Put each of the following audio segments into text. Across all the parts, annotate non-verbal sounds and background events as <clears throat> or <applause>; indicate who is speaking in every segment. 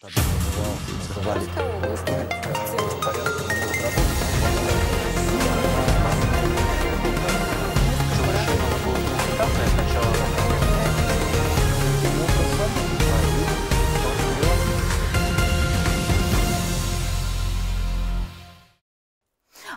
Speaker 1: Zabrali.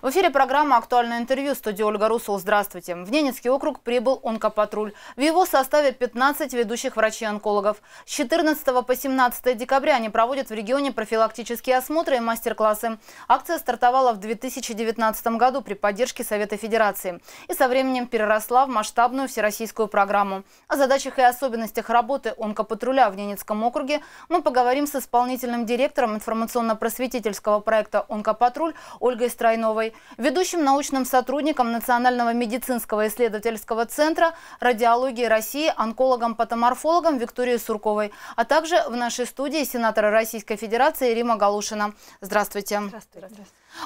Speaker 1: В эфире программа «Актуальное интервью» в студии Ольга Русул. Здравствуйте. В Ненецкий округ прибыл онкопатруль. В его составе 15 ведущих врачей-онкологов. С 14 по 17 декабря они проводят в регионе профилактические осмотры и мастер-классы. Акция стартовала в 2019 году при поддержке Совета Федерации и со временем переросла в масштабную всероссийскую программу. О задачах и особенностях работы онкопатруля в Ненецком округе мы поговорим с исполнительным директором информационно-просветительского проекта «Онкопатруль» Ольгой Стройновой ведущим научным сотрудником Национального медицинского исследовательского центра радиологии России, онкологом-патоморфологом Викторией Сурковой, а также в нашей студии сенатора Российской Федерации Рима Галушина. Здравствуйте. Здравствуйте.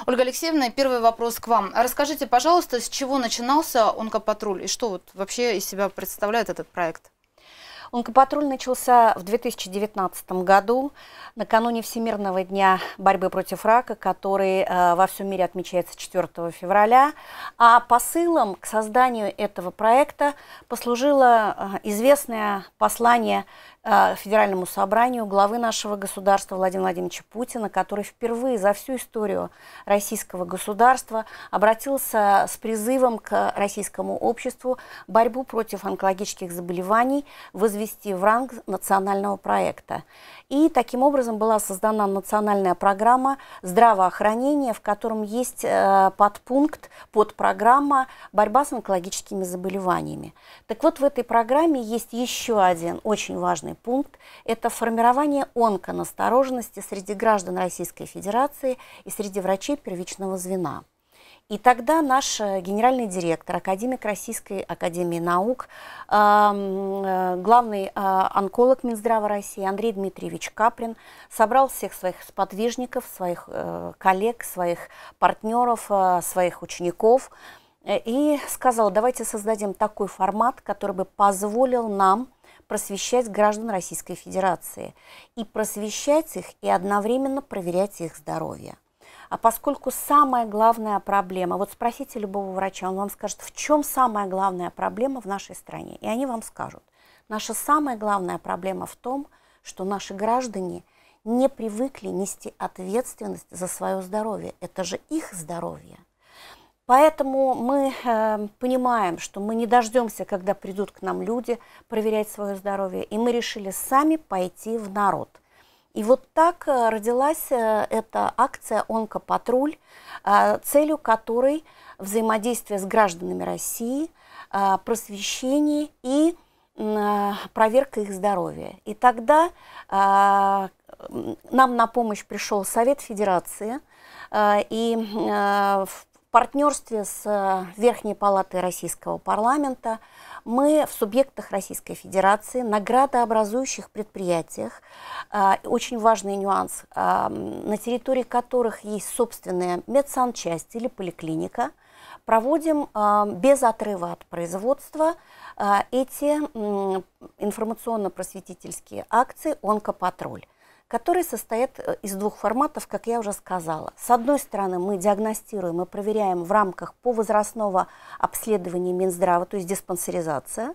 Speaker 1: Ольга Алексеевна, первый вопрос к вам. Расскажите, пожалуйста, с чего начинался онкопатруль и что вот вообще из себя представляет этот проект? Онкопатруль начался в 2019 году,
Speaker 2: накануне Всемирного дня борьбы против рака, который э, во всем мире отмечается 4 февраля. А посылом к созданию этого проекта послужило э, известное послание Э, Федеральному собранию главы нашего государства Владимира Владимировича Путина, который впервые за всю историю российского государства обратился с призывом к российскому обществу борьбу против онкологических заболеваний возвести в ранг национального проекта. И таким образом была создана национальная программа здравоохранения, в котором есть э, подпункт, подпрограмма «Борьба с онкологическими заболеваниями». Так вот, в этой программе есть еще один очень важный важный пункт – это формирование онконастороженности среди граждан Российской Федерации и среди врачей первичного звена. И тогда наш э, генеральный директор, академик Российской Академии Наук, эм, э, главный э, онколог Минздрава России Андрей Дмитриевич Каприн собрал всех своих сподвижников, своих коллег, своих партнеров, своих учеников и сказал, давайте создадим такой формат, который бы позволил нам просвещать граждан Российской Федерации и просвещать их и одновременно проверять их здоровье. А поскольку самая главная проблема, вот спросите любого врача, он вам скажет, в чем самая главная проблема в нашей стране, и они вам скажут. Наша самая главная проблема в том, что наши граждане не привыкли нести ответственность за свое здоровье. Это же их здоровье. Поэтому мы э, понимаем, что мы не дождемся, когда придут к нам люди проверять свое здоровье, и мы решили сами пойти в народ. И вот так э, родилась э, эта акция «Онкопатруль», э, целью которой взаимодействие с гражданами России, э, просвещение и э, проверка их здоровья. И тогда нам на помощь пришел Совет Федерации, и в в партнерстве с э, Верхней Палатой Российского парламента мы в субъектах Российской Федерации, наградообразующих предприятиях, а, очень важный нюанс, а, на территории которых есть собственная медсанчасть или поликлиника, проводим а, без отрыва от производства эти информационно-просветительские акции «Онкопатруль» который состоит э, из двух форматов, как я уже сказала. С одной стороны, мы диагностируем и проверяем в рамках повозрастного обследования Минздрава, то есть диспансеризация.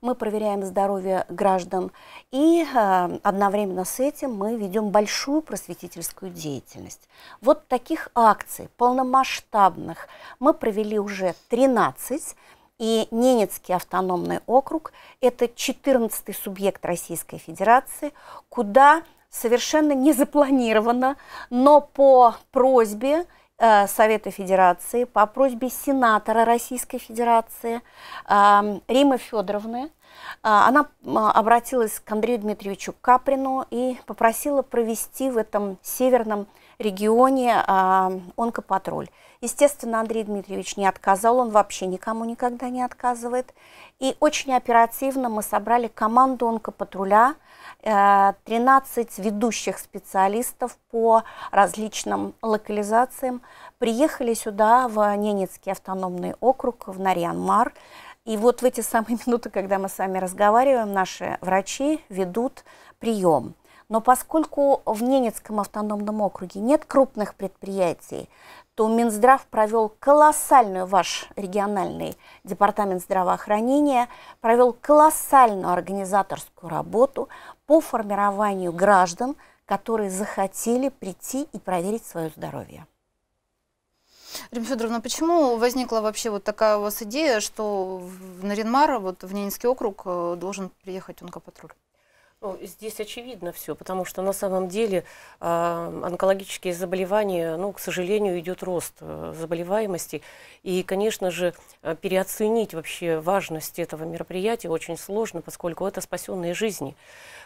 Speaker 2: Мы проверяем здоровье граждан и э, одновременно с этим мы ведем большую просветительскую деятельность. Вот таких акций полномасштабных мы провели уже 13. И Ненецкий автономный округ – это 14 субъект Российской Федерации, куда совершенно не запланированно, но по просьбе э, Совета Федерации, по просьбе сенатора Российской Федерации эм, Римы Федоровны, а, она обратилась к Андрею Дмитриевичу Каприну и попросила провести в этом северном регионе а, онкопатруль. Естественно, Андрей Дмитриевич не отказал, он вообще никому никогда не отказывает. И очень оперативно мы собрали команду онкопатруля, 13 э, ведущих специалистов по различным локализациям. Приехали сюда, в Ненецкий автономный округ, в Нарьянмар, и вот в эти самые <laughs> минуты, когда мы с вами разговариваем, наши врачи ведут прием. Но поскольку в Ненецком автономном округе нет крупных предприятий, то Минздрав провел колоссальную, ваш региональный департамент здравоохранения провел колоссальную организаторскую работу по формированию граждан, которые захотели прийти и проверить свое здоровье.
Speaker 1: Рим Федоровна, почему возникла вообще вот такая у вас идея, что в Наринмар, вот в Ненецкий округ, э, должен приехать онкопатруль?
Speaker 3: Ну, здесь очевидно
Speaker 1: все, потому что на самом
Speaker 3: деле э, онкологические заболевания, ну, к сожалению, идет рост э, заболеваемости. И, конечно же, э, переоценить вообще важность этого мероприятия очень сложно, поскольку это спасенные жизни.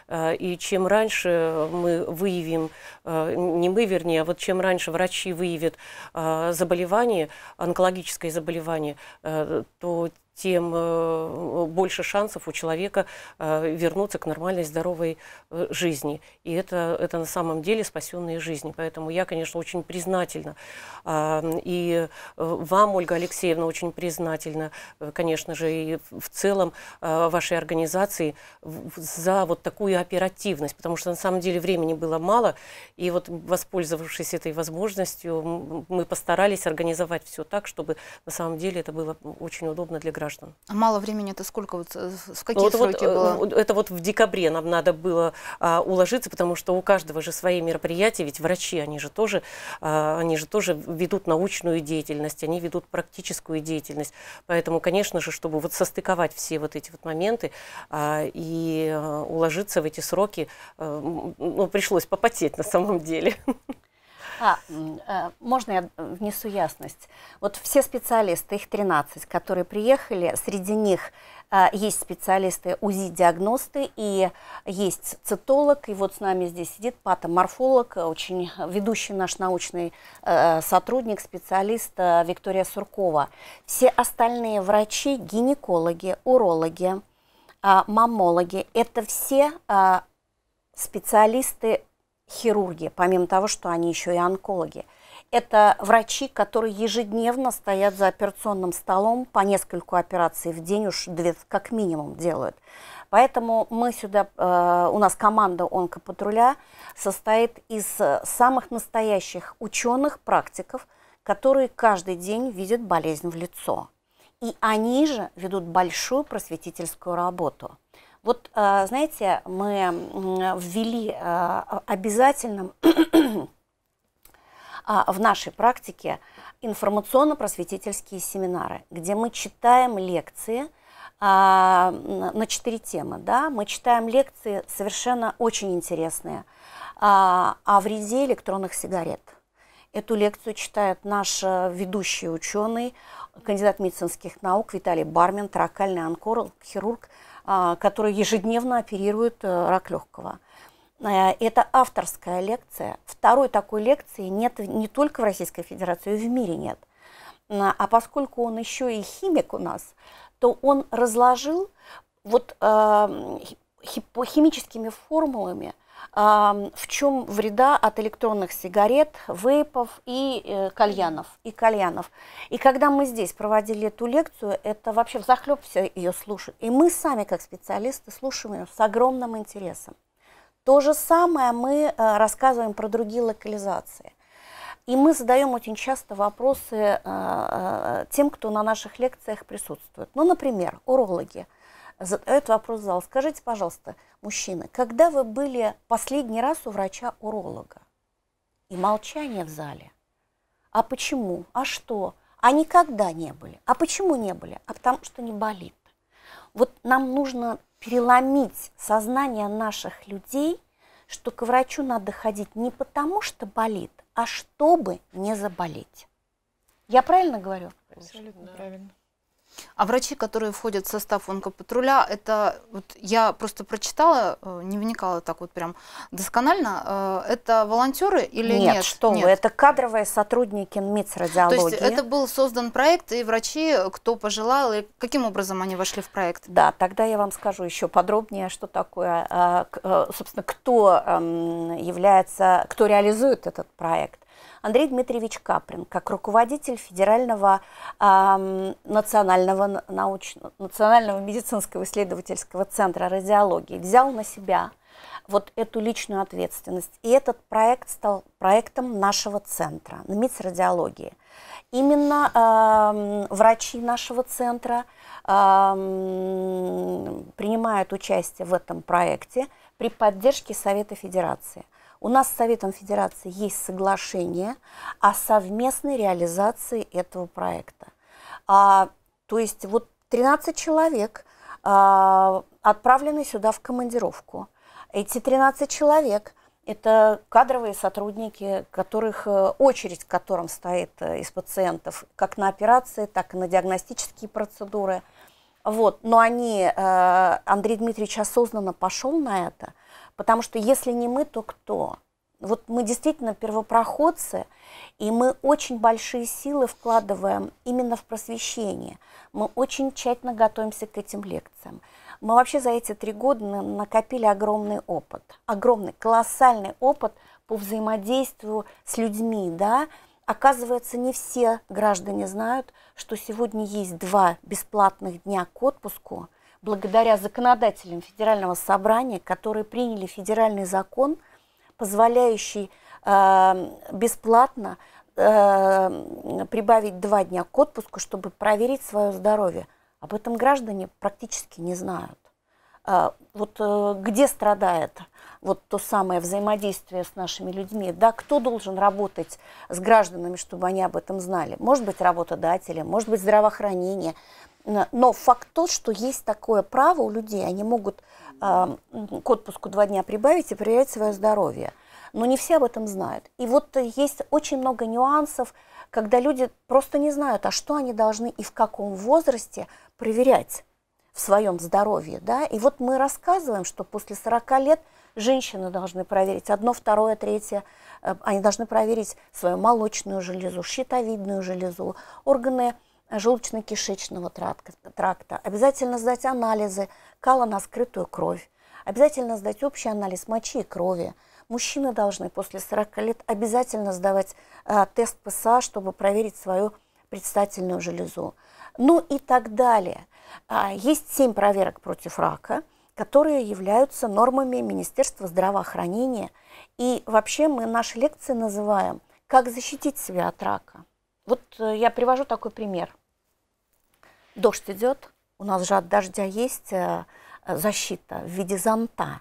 Speaker 3: Э, и чем раньше мы выявим, не мы, вернее, а вот чем раньше врачи выявят заболевание, онкологическое заболевание, то тем э, э, больше шансов у человека э, вернуться к нормальной здоровой жизни. И это, это на самом деле спасенные жизни. Поэтому я, конечно, очень признательна. А, и вам, Ольга Алексеевна, очень признательна, конечно же, и в целом вашей организации за вот такую оперативность, потому что на самом деле времени было мало, и вот воспользовавшись этой возможностью, мы постарались организовать все так, чтобы на самом деле это было очень удобно для граждан граждан.
Speaker 1: А мало времени это сколько? Вот, э, в какие ну, вот, сроки э, вот,
Speaker 3: было? Это вот в декабре нам надо было а, уложиться, потому что у каждого же свои мероприятия, ведь врачи, они же тоже, а, они же тоже ведут научную деятельность, они ведут практическую деятельность. Поэтому, конечно же, чтобы вот состыковать все вот эти вот моменты а, и а, уложиться в эти сроки, а, ну, пришлось попотеть на самом деле. <laughs>
Speaker 2: А, э, можно я внесу ясность? Вот все специалисты, их 13, которые приехали, среди них э, есть специалисты УЗИ-диагносты и есть цитолог, и вот с нами здесь сидит патоморфолог, очень ведущий наш научный э, сотрудник, специалист Виктория Суркова. Все остальные врачи, гинекологи, урологи, маммологи, это все специалисты хирурги, помимо того, что они еще и онкологи. Это врачи, которые ежедневно стоят за операционным столом, по нескольку операций в день уж две, как минимум делают. Поэтому мы сюда, э, у нас команда онкопатруля состоит из самых настоящих ученых, практиков, которые каждый день видят болезнь в лицо. И они же ведут большую просветительскую работу. Вот, а, знаете, мы ввели а, обязательным <clears throat> а, в нашей практике информационно-просветительские семинары, где мы читаем лекции на четыре темы. Да? Мы читаем лекции совершенно очень интересные о вреде электронных сигарет. Эту лекцию читает наш э, ведущий ученый, кандидат медицинских наук Виталий Бармен, тракальный онколог, хирург, а, которые ежедневно оперируют э, рак легкого. Э, это авторская лекция. Второй такой лекции нет не только в Российской Федерации, и в мире нет. А поскольку он еще и химик у нас, то он разложил вот э, химическими формулами – в чем вреда от электронных сигарет, вейпов и э, кальянов. И кальянов. И когда мы здесь проводили эту лекцию, это вообще взахлеб все ее слушать. И мы сами, как специалисты, слушаем ее с огромным интересом. То же самое мы э, рассказываем про другие локализации. И мы задаем очень часто вопросы э, тем, кто на наших лекциях присутствует. Ну, например, урологи – задает вопрос в зал. Скажите, пожалуйста, мужчины, когда вы были последний раз у врача-уролога? И молчание в зале. А почему? А что? А никогда не были. А почему не были? А потому что не болит. Вот нам нужно переломить сознание наших людей, что к врачу надо ходить не потому, что болит, а чтобы не заболеть. Я правильно
Speaker 1: говорю?
Speaker 4: Абсолютно да. правильно.
Speaker 1: А врачи, которые входят в состав онкопатруля, это вот я просто прочитала, э, не вникала так вот прям досконально, э, это волонтеры или нет? Нет, что нет? вы, это кадровые сотрудники МИЦ радиологии. То есть э, это был создан проект, и врачи, кто пожелал, и каким образом они вошли в проект? Да, тогда я вам скажу еще подробнее, что такое, собственно, кто эм, является,
Speaker 2: кто реализует этот проект. Андрей Дмитриевич Каприн, как руководитель Федерального э, национального, науч... национального медицинского исследовательского центра радиологии, взял на себя вот эту личную ответственность. И этот проект стал проектом нашего центра, НМИЦ радиологии. Именно э, врачи нашего центра э, принимают участие в этом проекте при поддержке Совета Федерации – у нас с Советом Федерации есть соглашение о совместной реализации этого проекта. А, то есть вот 13 человек а, отправлены сюда в командировку. Эти 13 человек – это кадровые сотрудники, которых, э, очередь к которым стоит э, из пациентов, как на операции, так и на диагностические процедуры. Вот. Но они, э, Андрей Дмитриевич осознанно пошел на это – Потому что если не мы, то кто? Вот мы действительно первопроходцы, и мы очень большие силы вкладываем именно в просвещение. Мы очень тщательно готовимся к этим лекциям. Мы вообще за эти три года накопили огромный опыт, огромный, колоссальный опыт по взаимодействию с людьми, да, Оказывается, не все граждане знают, что сегодня есть два бесплатных дня к отпуску благодаря законодателям Федерального собрания, которые приняли федеральный закон, позволяющий э, бесплатно э, прибавить два дня к отпуску, чтобы проверить свое здоровье. Об этом граждане практически не знают. Э, вот э, где страдает вот то самое взаимодействие с нашими людьми, да, кто должен работать с гражданами, чтобы они об этом знали? Может быть, работодатели, может быть, здравоохранение, но факт тот, что есть такое право у людей, они могут э, к отпуску два дня прибавить и проверять свое здоровье. Но не все об этом знают. И вот э, есть очень много нюансов, когда люди просто не знают, а что они должны и в каком возрасте проверять в своем здоровье. Да? И вот мы рассказываем, что после 40 лет женщины должны проверить одно, второе, третье. Э, они должны проверить свою молочную железу, щитовидную железу, органы желудочно-кишечного тракта, обязательно сдать анализы кала на скрытую кровь, обязательно сдать общий анализ мочи и крови. Мужчины должны после 40 лет обязательно сдавать э, тест ПСА, чтобы проверить свою предстательную железу. Ну и так далее. А, есть 7 проверок против рака, которые являются нормами Министерства здравоохранения. И вообще мы наши лекции называем «Как защитить себя от рака». Вот э, я привожу такой пример. Дождь идет, у нас же от дождя есть э, защита в виде зонта.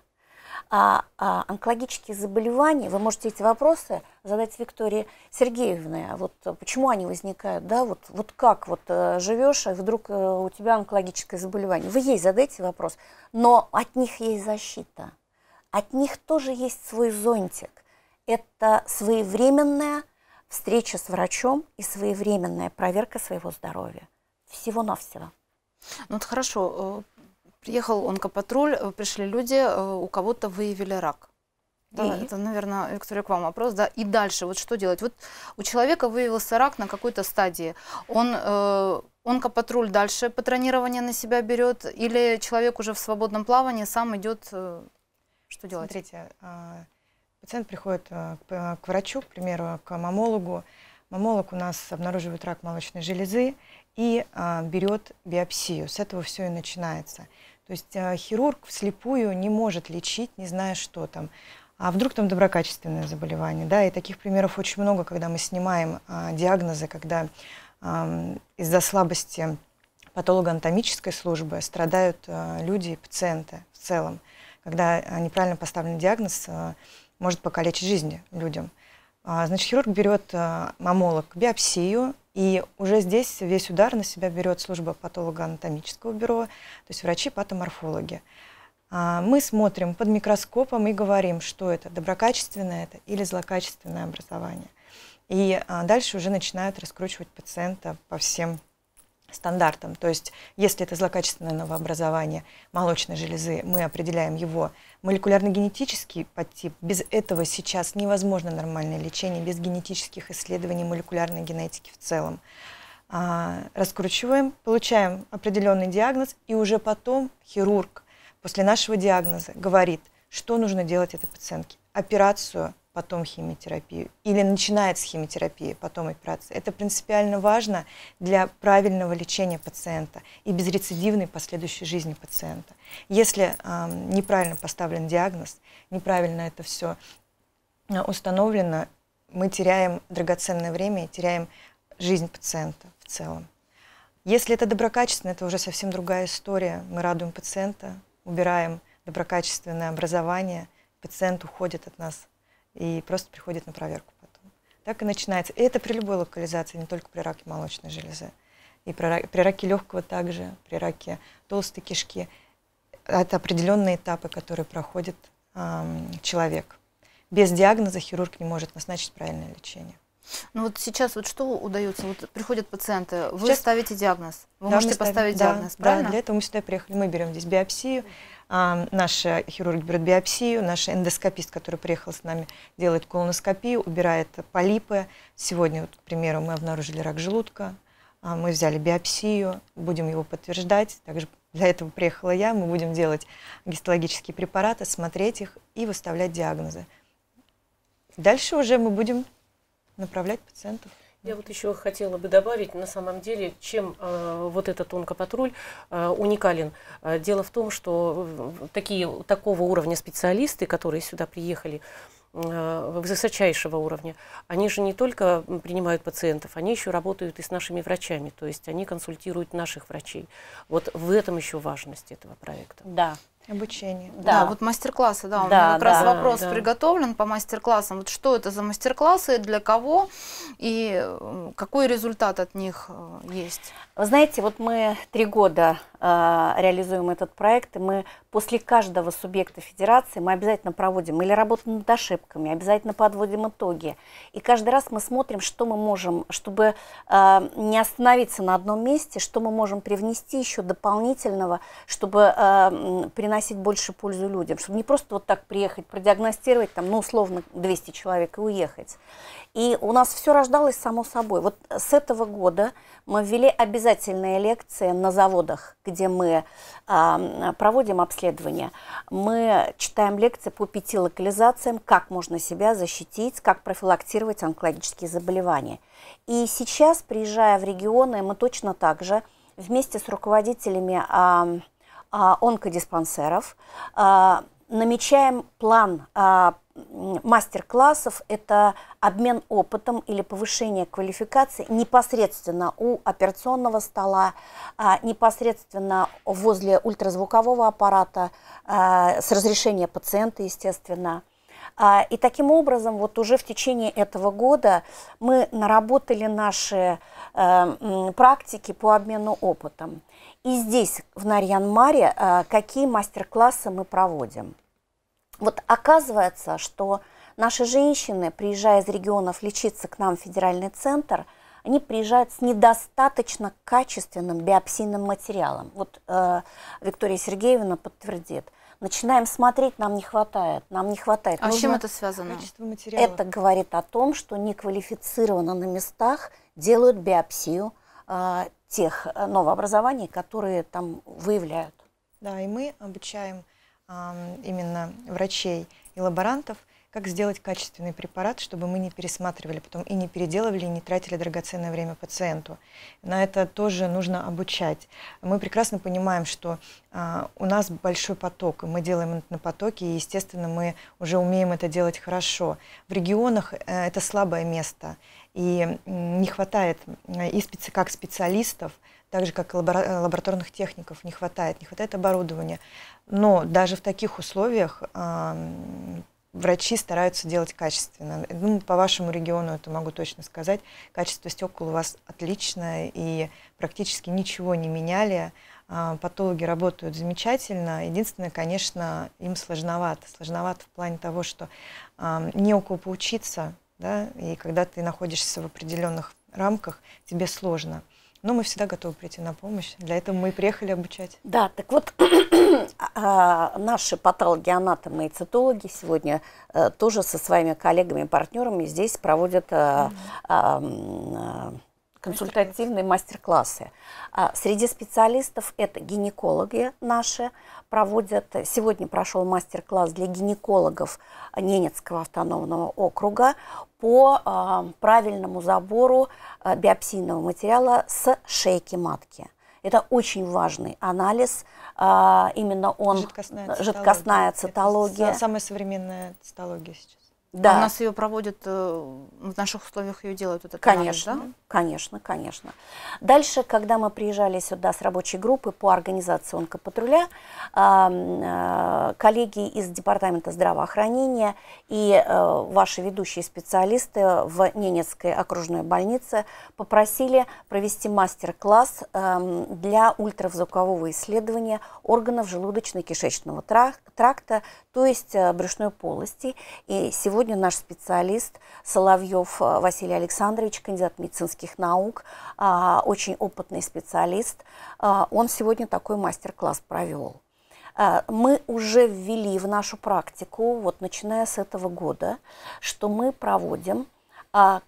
Speaker 2: А, а онкологические заболевания, вы можете эти вопросы задать Виктории Сергеевне, вот почему они возникают, да, вот, вот как вот э, живешь, и вдруг э, у тебя онкологическое заболевание. Вы ей задайте вопрос, но от них есть защита, от них тоже есть свой зонтик. Это своевременная встреча с врачом и своевременная проверка
Speaker 1: своего здоровья всего-навсего. Ну вот хорошо, э, приехал онкопатруль, э, пришли люди, э, у кого-то выявили рак. Да, и? это, наверное, Виктория, к вам вопрос, да. И дальше, вот что делать? Вот у человека выявился рак на какой-то стадии. Он э, онкопатруль дальше патронирование на себя берет, или человек уже в свободном плавании сам идет. Э, что делать? Смотрите, э,
Speaker 4: пациент приходит э, к, к врачу, к примеру, к мамологу. Э, мамолог у нас обнаруживает рак молочной железы и а, берет биопсию. С этого все и начинается. То есть а, хирург вслепую не может лечить, не зная, что там. А вдруг там доброкачественное заболевание, да, и таких примеров очень много, когда мы снимаем а, диагнозы, когда а, из-за слабости патологоанатомической службы страдают а, люди и пациенты в целом, когда а, неправильно поставленный диагноз а, может покалечить жизни людям. А, значит, хирург берет э, мамолог биопсию, и уже здесь весь удар на себя берет служба патолого-анатомического бюро, то есть врачи-патоморфологи. А, мы смотрим под микроскопом и говорим, что это, доброкачественное это или злокачественное образование. И а, дальше уже начинают раскручивать пациента по всем стандартам. То есть, если это злокачественное новообразование молочной железы, мы определяем его молекулярно-генетический подтип. Без этого сейчас невозможно нормальное лечение, без генетических исследований молекулярной генетики в целом. А, раскручиваем, получаем определенный диагноз, и уже потом хирург после нашего диагноза говорит, что нужно делать этой пациентке. Операцию – потом химиотерапию, или начинает с химиотерапии, потом операции. Это принципиально важно для правильного лечения пациента и безрецидивной последующей жизни пациента. Если э, неправильно поставлен диагноз, неправильно это все а, установлено, мы теряем драгоценное время и теряем жизнь пациента в целом. Если это доброкачественно, это уже совсем другая история. Мы радуем пациента, убираем доброкачественное образование, пациент уходит от нас и просто приходит на проверку потом. Так и начинается. И это при любой локализации, не только при раке молочной железы. И при раке, при раке легкого также, при раке толстой кишки. Это определенные этапы, которые проходит эм, человек. Без диагноза хирург не может назначить правильное лечение.
Speaker 1: Ну вот сейчас вот что удается? Вот приходят пациенты, вы сейчас... ставите диагноз. Вы да, можете ставим, поставить да, диагноз, правильно? Да, для
Speaker 4: этого мы сюда приехали. Мы берем здесь биопсию, а, Наша хирург берет биопсию, наш эндоскопист, который приехал с нами, делает колоноскопию, убирает полипы. Сегодня, вот, к примеру, мы обнаружили рак желудка, а, мы взяли биопсию, будем его подтверждать. Также для этого приехала я, мы будем делать гистологические препараты, смотреть их и выставлять диагнозы. Дальше уже мы будем направлять пациентов.
Speaker 3: Я вот еще хотела бы добавить, на самом деле, чем э, вот этот онкопатруль э, уникален. Э, дело в том, что э, такие, такого уровня специалисты, которые сюда приехали, э, высочайшего уровня, они же не только принимают пациентов, они еще работают и с нашими врачами, то есть они консультируют наших врачей. Вот в этом еще важность этого проекта. Да,
Speaker 4: Обучение.
Speaker 1: Да, да вот мастер-классы, да, да, у меня как да, раз вопрос да. приготовлен по мастер-классам. Вот что это за мастер-классы, для кого и какой результат от них
Speaker 2: э, есть? Вы знаете, вот мы три года э, реализуем этот проект, и мы после каждого субъекта федерации мы обязательно проводим или работу над ошибками, обязательно подводим итоги. И каждый раз мы смотрим, что мы можем, чтобы э, не остановиться на одном месте, что мы можем привнести еще дополнительного, чтобы э, приносить больше пользу людям, чтобы не просто вот так приехать, продиагностировать там, ну, условно, 200 человек и уехать. И у нас все рождалось само собой. Вот с этого года мы ввели обязательные лекции на заводах, где мы э, проводим обследования. Мы читаем лекции по пяти локализациям, как можно себя защитить, как профилактировать онкологические заболевания. И сейчас, приезжая в регионы, мы точно так же вместе с руководителями э, э, онкодиспансеров намечаем план мастер-классов – это обмен опытом или повышение квалификации непосредственно у операционного стола, а, непосредственно возле ультразвукового аппарата, а, с разрешения пациента, естественно. А, и таким образом, вот уже в течение этого года мы наработали наши практики по обмену опытом. И здесь, в Нарьян-Маре, какие мастер-классы мы проводим – вот оказывается, что наши женщины, приезжая из регионов лечиться к нам в федеральный центр, они приезжают с недостаточно качественным биопсийным материалом. Вот э, Виктория Сергеевна подтвердит. Начинаем смотреть, нам не хватает, нам не хватает. А Нужно... чем это связано?
Speaker 1: Качество материала. Это
Speaker 2: говорит о том, что неквалифицированно на местах делают биопсию
Speaker 4: э, тех э, новообразований,
Speaker 2: которые там выявляют.
Speaker 4: Да, и мы обучаем именно врачей и лаборантов, как сделать качественный препарат, чтобы мы не пересматривали потом и не переделывали, и не тратили драгоценное время пациенту. На это тоже нужно обучать. Мы прекрасно понимаем, что а, у нас большой поток, и мы делаем это на потоке, и, естественно, мы уже умеем это делать хорошо. В регионах а, это слабое место, и не хватает э, и специ как специалистов, так же, как э, лабораторных техников не хватает, не хватает оборудования. Но даже в таких условиях э, врачи стараются делать качественно. Ну, по вашему региону это могу точно сказать. Качество стекол у вас отличное, и практически ничего не меняли. А, патологи работают замечательно. Единственное, конечно, им сложновато. Сложновато в плане того, что э, не у кого поучиться, да, и когда ты находишься в определенных рамках, тебе сложно. Но ну, мы всегда готовы прийти на помощь. Для этого мы и приехали обучать. Да, так вот <clears throat> а,
Speaker 2: а, наши патологи-анатомы и цитологи сегодня э, тоже со своими коллегами-партнерами здесь проводят э, э, консультативные мастер-классы. А, среди специалистов это гинекологи наши проводят. Сегодня прошел мастер-класс для гинекологов Ненецкого автономного округа по а, правильному забору а, биопсийного материала с шейки матки. Это очень важный анализ. Именно он
Speaker 4: жидкостная цитология. жидкостная цитология. Это самая современная цитология сейчас. Да. А у нас ее
Speaker 1: проводят, э, в наших условиях ее делают вот этот Конечно, анализ, да?
Speaker 4: конечно, конечно.
Speaker 2: Дальше, когда мы приезжали сюда с рабочей группы по организации онкопатруля, э, коллеги из Департамента здравоохранения и э, ваши ведущие специалисты в Ненецкой окружной больнице попросили провести мастер-класс эм, для ультразвукового исследования органов желудочно-кишечного тракта, то есть брюшной полости. И сегодня Сегодня наш специалист Соловьев э, Василий Александрович, кандидат медицинских наук, а, очень опытный специалист. А, он сегодня такой мастер-класс провел. А, мы уже ввели в нашу практику, вот начиная с этого года, что мы проводим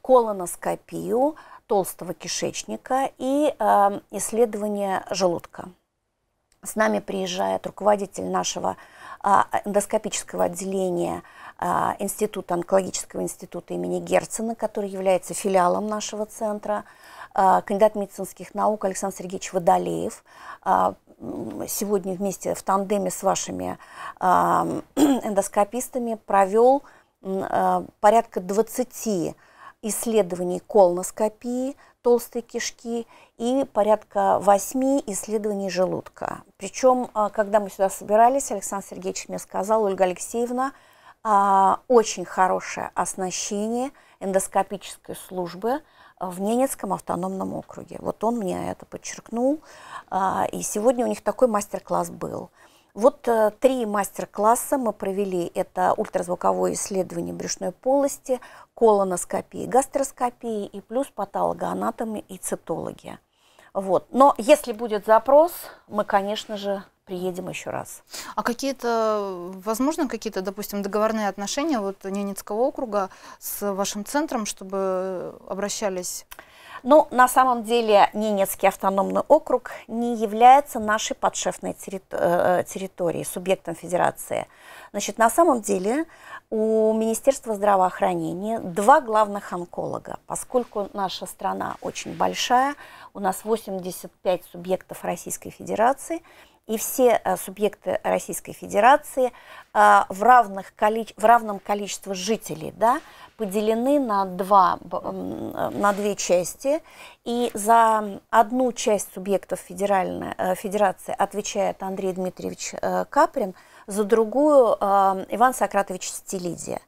Speaker 2: колоноскопию толстого кишечника и исследование желудка. С нами приезжает руководитель нашего а, эндоскопического отделения а, института, онкологического института имени Герцена, который является филиалом нашего центра, а, кандидат медицинских наук Александр Сергеевич Водолеев. Сегодня вместе в тандеме с вашими эндоскопистами провел порядка 20 исследований колоноскопии – толстой кишки и порядка восьми исследований желудка. Причем, а, когда мы сюда собирались, Александр Сергеевич мне сказал, Ольга Алексеевна, а, очень хорошее оснащение эндоскопической службы в Ненецком автономном округе. Вот он мне это подчеркнул. А, и сегодня у них такой мастер-класс был – вот э, три мастер-класса мы провели. Это ультразвуковое исследование брюшной полости, колоноскопия, гастроскопия и плюс патологоанатомы и цитология. Вот. Но если будет запрос, мы, конечно же, приедем еще раз.
Speaker 1: А какие-то, возможно, какие-то, допустим, договорные отношения вот Ненецкого округа с вашим центром, чтобы э, обращались ну, на самом деле
Speaker 2: Ненецкий автономный округ не является нашей подшефной э, э, территорией, субъектом федерации. Значит, на самом деле у Министерства здравоохранения два главных онколога. Поскольку наша страна очень большая, у нас 85 субъектов Российской Федерации – и все э, субъекты Российской Федерации э, в, равных, в равном количестве жителей да, поделены на, два, э, на две части, и за одну часть субъектов Федеральной, Федерации отвечает Андрей Дмитриевич Каприн, за другую Иван Сократович Стилидия.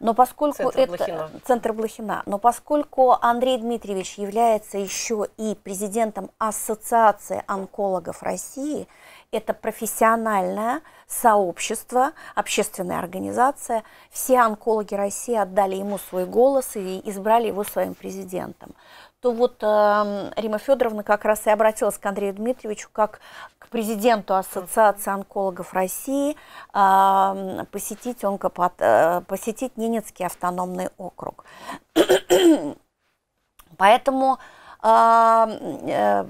Speaker 2: Но поскольку центр это Блохина. центр Блохина, но поскольку Андрей Дмитриевич является еще и президентом Ассоциации онкологов России, это профессиональное сообщество, общественная организация. Все онкологи России отдали ему свой голос и избрали его своим президентом. То вот э, Рима Федоровна как раз и обратилась к Андрею Дмитриевичу как к президенту Ассоциации онкологов России э, посетить, онкопат, э, посетить Ненецкий автономный округ. <coughs> Поэтому а, э,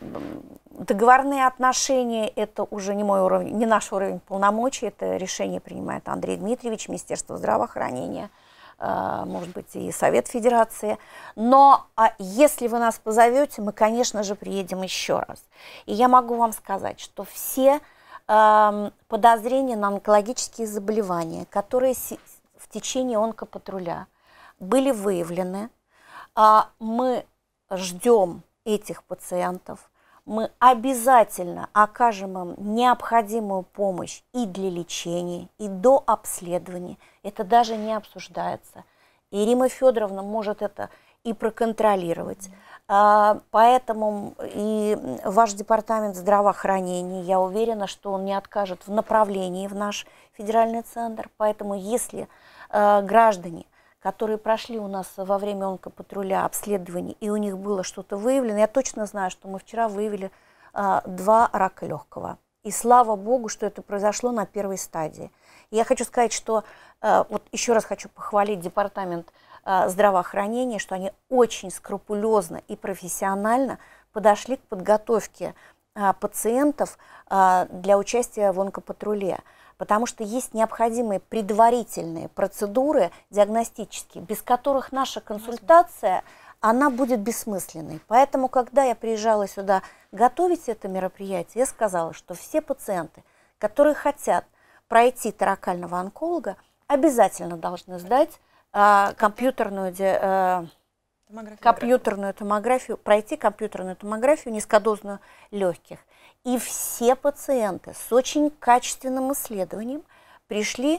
Speaker 2: договорные отношения – это уже не мой уровень, не наш уровень полномочий, это решение принимает Андрей Дмитриевич, Министерство здравоохранения, э, может быть, и Совет Федерации. Но а, если вы нас позовете, мы, конечно же, приедем еще раз. И я могу вам сказать, что все эм, подозрения на онкологические заболевания, которые в течение онкопатруля были выявлены, а, мы ждем этих пациентов. Мы обязательно окажем им необходимую помощь и для лечения, и до обследования. Это даже не обсуждается. И Рима Федоровна может это и проконтролировать. А, поэтому и ваш департамент здравоохранения, я уверена, что он не откажет в направлении в наш федеральный центр. Поэтому если а, граждане которые прошли у нас во время онкопатруля обследований, и у них было что-то выявлено, я точно знаю, что мы вчера выявили э, два рака легкого. И слава богу, что это произошло на первой стадии. я хочу сказать, что э, вот еще раз хочу похвалить департамент э, здравоохранения, что они очень скрупулезно и профессионально подошли к подготовке пациентов для участия в онкопатруле потому что есть необходимые предварительные процедуры диагностические, без которых наша консультация, она будет бессмысленной. Поэтому, когда я приезжала сюда готовить это мероприятие, я сказала, что все пациенты, которые хотят пройти таракального онколога, обязательно должны сдать а, э, компьютерную, э, компьютерную томографию, пройти компьютерную томографию низкодозную легких. И все пациенты с очень качественным исследованием пришли э,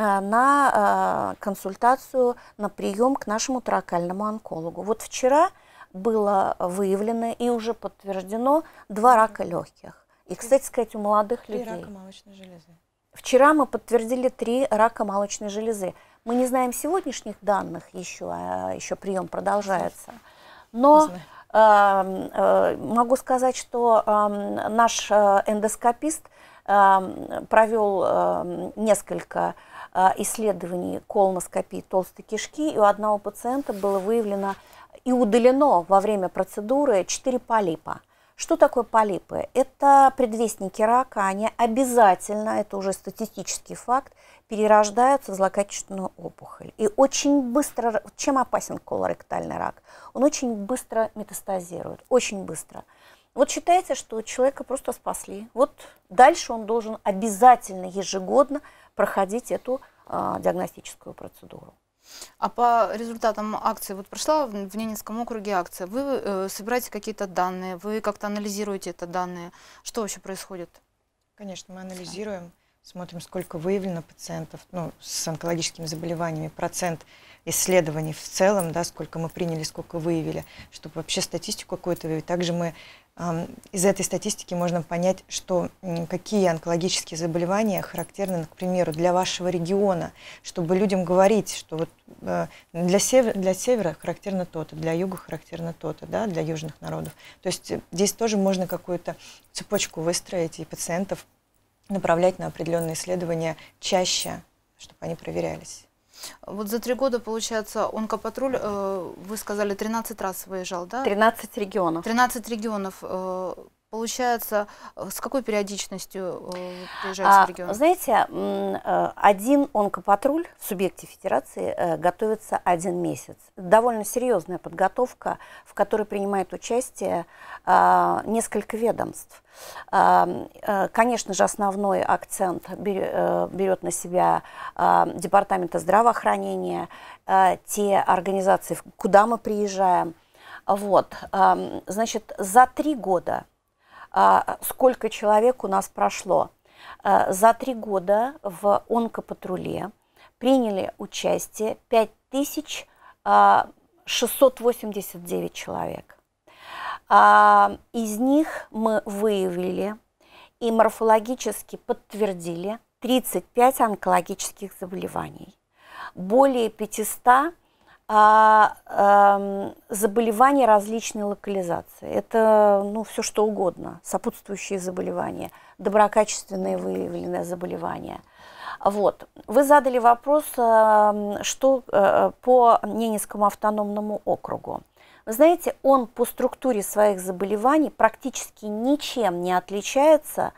Speaker 2: на э, консультацию, на прием к нашему таракальному онкологу. Вот вчера было выявлено и уже подтверждено два рака легких. И, кстати сказать, у молодых три людей. Три рака
Speaker 4: молочной железы.
Speaker 2: Вчера мы подтвердили три рака молочной железы. Мы не знаем сегодняшних данных еще, а еще прием продолжается. Но Эм, э, могу сказать, что эм, наш э, эндоскопист эм, провел несколько э, исследований колоноскопии толстой кишки, и у одного пациента было выявлено и удалено во время процедуры 4 полипа. Что такое полипы? Это предвестники рака, они обязательно, это уже статистический факт, перерождаются в злокачественную опухоль. И очень быстро, чем опасен колоректальный рак? Он очень быстро метастазирует, очень быстро. Вот считается, что человека просто спасли. Вот дальше он должен обязательно
Speaker 1: ежегодно проходить эту э, диагностическую
Speaker 3: процедуру.
Speaker 1: А по результатам акции, вот прошла в Ненецком округе акция, вы э, собираете какие-то данные, вы как-то анализируете это данные, что вообще происходит?
Speaker 4: Конечно, мы анализируем, смотрим, сколько выявлено пациентов ну, с онкологическими заболеваниями, процент исследований в целом, да, сколько мы приняли, сколько выявили, чтобы вообще статистику какую-то выявить. Также мы из этой статистики можно понять, что какие онкологические заболевания характерны, к примеру, для вашего региона, чтобы людям говорить, что вот э, для, север, для севера характерно то-то, для юга характерно то-то, да, для южных народов. То есть э, здесь тоже можно какую-то цепочку выстроить и пациентов направлять на определенные исследования чаще, чтобы они проверялись.
Speaker 1: Вот за три года, получается, онкопатруль, э, вы сказали, 13 раз выезжал, да? 13 регионов. 13 регионов. Э, Получается, э, с какой периодичностью э, приезжаете а, в регион? Знаете,
Speaker 2: э, один онкопатруль в субъекте федерации готовится один месяц. Довольно серьезная подготовка, в которой принимает участие а, несколько ведомств. А, конечно же, основной акцент берет на себя а, Департамента здравоохранения, те организации, куда мы приезжаем. Вот, значит, за три года а, сколько человек у нас прошло. А, за три года в онкопатруле приняли участие 5689 а, человек. Из них мы выявили и морфологически подтвердили 35 онкологических заболеваний, более 500 а, а, заболевания различной локализации. Это ну, все что угодно, сопутствующие заболевания, доброкачественные выявленные заболевания. Вот. Вы задали вопрос, э, что э, по Ненецкому автономному округу. Вы знаете, он по структуре своих заболеваний практически ничем не отличается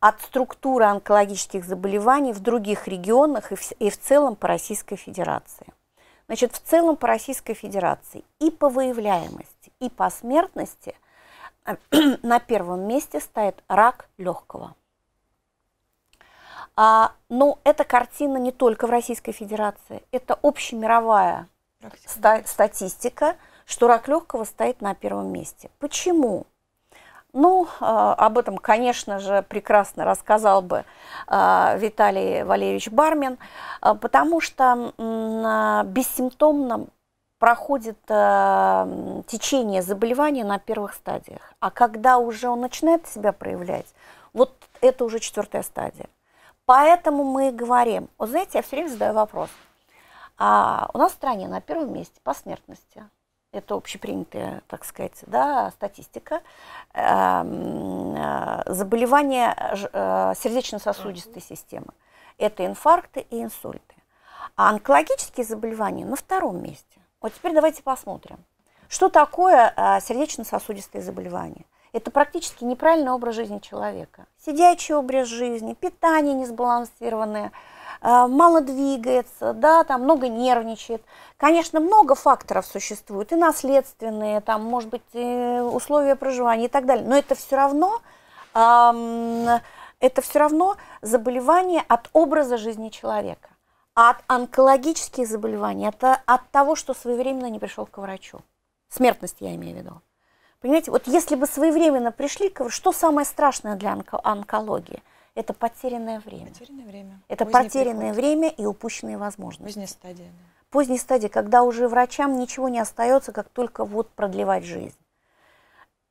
Speaker 2: от структуры онкологических заболеваний в других регионах и в, и в целом по Российской Федерации. Значит, в целом по Российской Федерации и по выявляемости, и по смертности э, <clears throat> на первом месте стоит рак легкого. А, но ну, эта картина не только в Российской Федерации, это общемировая ста статистика, что рак легкого стоит на первом месте. Почему? Ну, а, об этом, конечно же, прекрасно рассказал бы а, Виталий Валерьевич Бармен, а, потому что бессимптомно проходит течение заболевания на первых стадиях. А когда уже он начинает себя проявлять, вот это уже четвертая стадия. Поэтому мы говорим, вот знаете, я все время задаю вопрос, а у нас в стране на первом месте по смертности – это общепринятая, так сказать, да, статистика, эм, э, заболевания э, сердечно-сосудистой системы. Это инфаркты и инсульты. А онкологические заболевания на втором месте. Вот теперь давайте посмотрим, что такое э, сердечно-сосудистые заболевания. Это практически неправильный образ жизни человека. Сидячий образ жизни, питание несбалансированное – Э, мало двигается, да, там много нервничает. Конечно, много факторов существует, и наследственные, там, может быть, э, условия проживания и так далее, но это все равно это все равно заболевание от образа жизни человека, от онкологических заболеваний, это от того, что своевременно не пришел к врачу. Смертность я имею в виду. Понимаете, вот если бы своевременно пришли, к врачу, что самое страшное для онко онкологии? это потерянное время. Потерянное время. Это Поздний потерянное приход. время и упущенные возможности. Поздняя стадия. Да. Поздняя стадия, когда уже врачам ничего не остается, как только вот продлевать жизнь.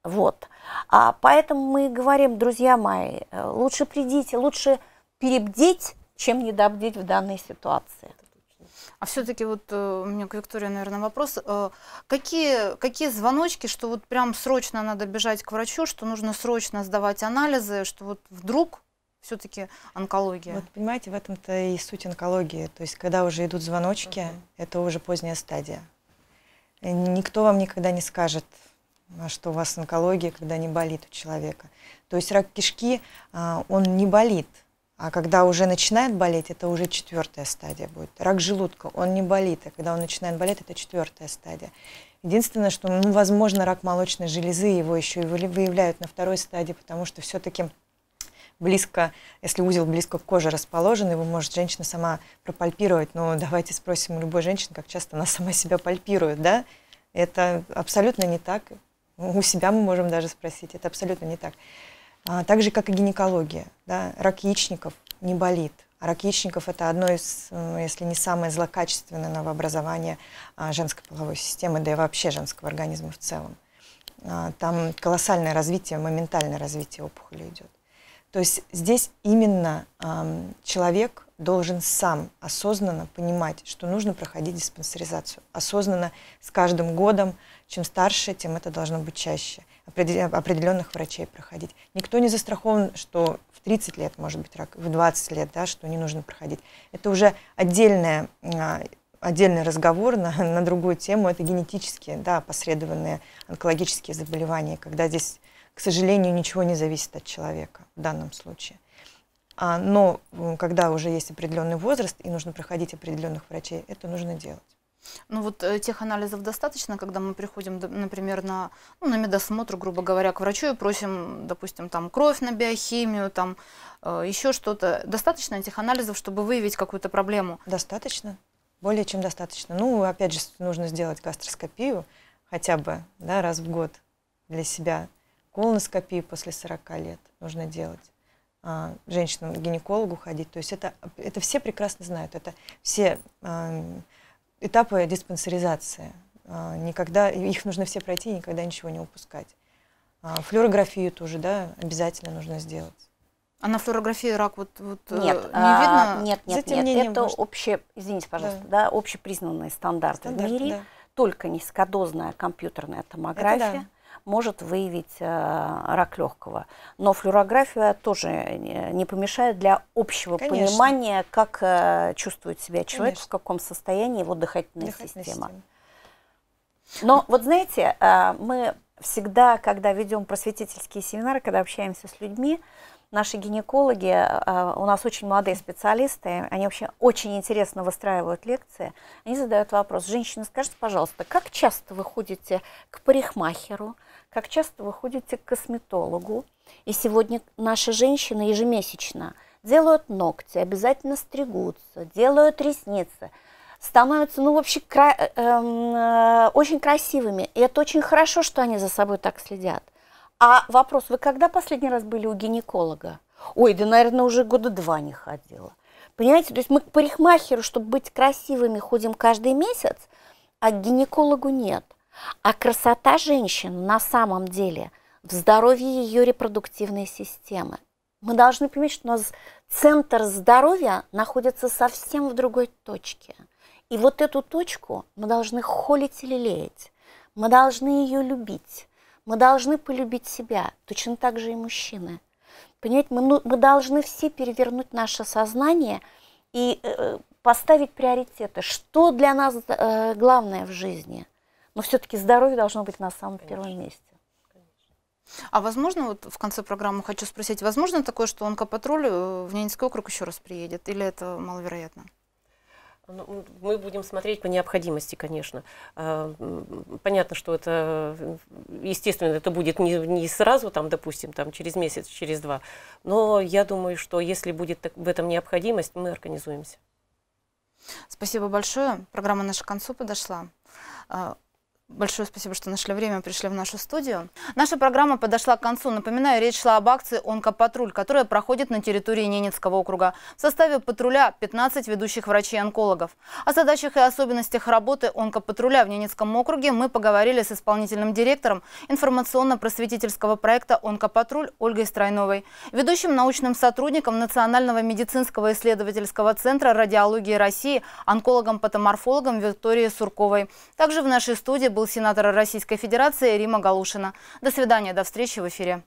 Speaker 2: Вот. А поэтому мы говорим, друзья мои, э, лучше придите, лучше перебдеть, чем недобдеть в данной ситуации.
Speaker 1: А все-таки вот э, у меня к Виктории, наверное, вопрос. Э, какие, какие звоночки, что вот прям срочно надо бежать к врачу, что нужно срочно сдавать анализы, что вот вдруг все-таки
Speaker 4: онкология? Вот понимаете, в этом-то и суть онкологии. То есть, когда уже идут звоночки, uh -huh. это уже поздняя стадия. И никто вам никогда не скажет, что у вас онкология, когда не болит у человека. То есть рак кишки, а, он не болит. А когда уже начинает болеть, это уже четвертая стадия будет. Рак желудка, он не болит, а когда он начинает болеть, это четвертая стадия. Единственное, что, ну, возможно, рак молочной железы, его еще и выявляют на второй стадии, потому что все-таки близко, если узел близко к коже расположен, его может женщина сама пропальпировать. Но давайте спросим у любой женщины, как часто она <laughs> сама себя пальпирует, да? Это абсолютно не так. У себя мы можем даже спросить, это абсолютно не так. А, так же, как и гинекология. Да? Рак яичников не болит. А рак яичников – это одно из, если не самое злокачественное новообразование а, женской половой системы, да и вообще женского организма в целом. А, там колоссальное развитие, моментальное развитие опухоли идет. То есть здесь именно э, человек должен сам осознанно понимать, что нужно проходить диспансеризацию. Осознанно с каждым годом, чем старше, тем это должно быть чаще. Определенных врачей проходить. Никто не застрахован, что в 30 лет может быть рак, в 20 лет, да, что не нужно проходить. Это уже отдельная, а, отдельный разговор на, <laughs> на другую тему. Это генетические, да, посредованные онкологические заболевания, когда здесь к сожалению, ничего не зависит от человека в данном случае. А, но когда уже есть определенный возраст и нужно проходить определенных врачей, это нужно делать.
Speaker 1: Ну вот э, тех анализов достаточно, когда мы приходим, например, на, ну, на медосмотр, грубо говоря, к врачу и просим, допустим, там кровь на биохимию, там э, еще что-то. Достаточно этих анализов,
Speaker 4: чтобы выявить какую-то проблему? Достаточно, более чем достаточно. Ну, опять же, нужно сделать гастроскопию хотя бы да, раз в год для себя Колоноскопию после 40 лет нужно делать. А, женщинам, гинекологу ходить. То есть это, это все прекрасно знают. Это все а, этапы диспансеризации. А, никогда, их нужно все пройти никогда ничего не упускать. А, флюорографию тоже, да, обязательно нужно сделать. А на флюорографии рак вот, вот э, нет, не а, видно? Нет, нет, нет. Это может...
Speaker 2: обще, извините, пожалуйста, да. Да, общепризнанные стандарты Стандарт, в мире. Да. Только низкодозная компьютерная томография. Это да может выявить э, рак легкого. Но флюорография тоже не помешает для общего Конечно. понимания, как э, чувствует себя человек, Конечно. в каком состоянии его дыхательная, дыхательная система. система. Но вот знаете, э, мы всегда, когда ведем просветительские семинары, когда общаемся с людьми, наши гинекологи, у нас очень молодые специалисты, они вообще очень интересно выстраивают лекции, они задают вопрос, женщина, скажите, пожалуйста, как часто вы ходите к парикмахеру, как часто вы ходите к косметологу. И сегодня наши женщины ежемесячно делают ногти, обязательно стригутся, делают ресницы, становятся, ну, вообще, кра э, эм, э, очень красивыми. И это очень хорошо, что они за собой так следят. А вопрос, вы когда последний раз были у гинеколога? Ой, да, наверное, уже года два не ходила. Понимаете, то есть мы к парикмахеру, чтобы быть красивыми, ходим каждый месяц, а к гинекологу нет – а красота женщин на самом деле в здоровье ее репродуктивной системы. Мы должны понимать, что у нас центр здоровья находится совсем в другой точке. И вот эту точку мы должны холить и лелеять. Мы должны ее любить. Мы должны полюбить себя. Точно так же и мужчины. Понять, мы, ну, мы должны все перевернуть наше сознание и э, э, поставить приоритеты. Что для нас э, главное в жизни? Но все-таки здоровье должно быть на самом Конечно. первом месте.
Speaker 1: А возможно, вот в конце программы хочу спросить, возможно такое, что онкопатруль э, в Ненецкий округ еще раз приедет, или это маловероятно?
Speaker 3: Ну, мы будем смотреть по необходимости, конечно. А, понятно, что это, э, естественно, это будет не, не сразу, там, допустим, там, через месяц, через два. Но я думаю, что если будет так, в этом необходимость,
Speaker 1: мы организуемся. Спасибо большое. Программа наша к концу подошла. А, Большое спасибо, что нашли время, пришли в нашу студию. Наша программа подошла к концу. Напоминаю, речь шла об акции «Онкопатруль», которая проходит на территории Ненецкого округа. В составе патруля 15 ведущих врачей-онкологов. О задачах и особенностях работы онкопатруля в Ненецком округе мы поговорили с исполнительным директором информационно-просветительского проекта «Онкопатруль» Ольгой Стройновой, ведущим научным сотрудником Национального медицинского исследовательского центра радиологии России, онкологом-патоморфологом Викторией Сурковой. Также в нашей студии был был сенатора Российской Федерации Рима Галушина. До свидания, до встречи в эфире.